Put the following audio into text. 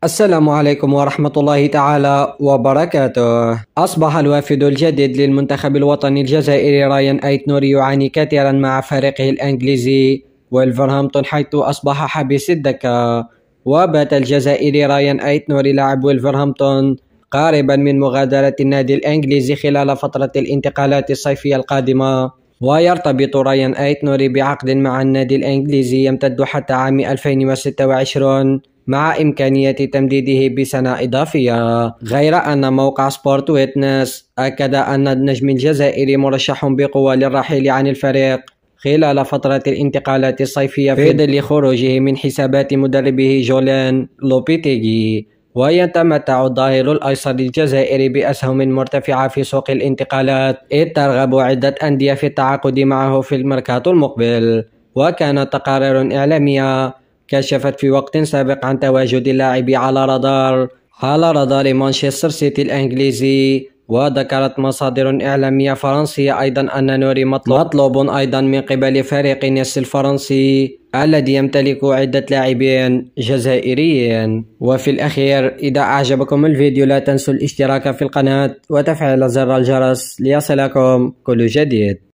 السلام عليكم ورحمة الله تعالى وبركاته أصبح الوافد الجديد للمنتخب الوطني الجزائري رايان أيت نوري يعاني كثيرا مع فريقه الإنجليزي ويلفرهامبتون حيث أصبح حبيس الدكة وبات الجزائري رايان أيت نوري لاعب ويلفرهامبتون قاربا من مغادرة النادي الإنجليزي خلال فترة الانتقالات الصيفية القادمة ويرتبط رايان أيت نوري بعقد مع النادي الإنجليزي يمتد حتى عام 2026 مع إمكانية تمديده بسنة إضافية غير أن موقع سبورت ويتنس أكد أن النجم الجزائري مرشح بقوة للرحيل عن الفريق خلال فترة الانتقالات الصيفية في ظل خروجه من حسابات مدربه جولان لوبيتيغي ويتمتع الظاهر الأيسر الجزائري بأسهم مرتفعة في سوق الانتقالات إذ ترغب عدة أندية في التعاقد معه في المركات المقبل وكانت تقارير إعلامية كشفت في وقت سابق عن تواجد اللاعب على رادار على رادار مانشستر سيتي الإنجليزي وذكرت مصادر إعلامية فرنسية أيضا أن نوري مطلوب, مطلوب أيضا من قبل فريق نيس الفرنسي الذي يمتلك عدة لاعبين جزائريين وفي الأخير إذا أعجبكم الفيديو لا تنسوا الاشتراك في القناة وتفعيل زر الجرس ليصلكم كل جديد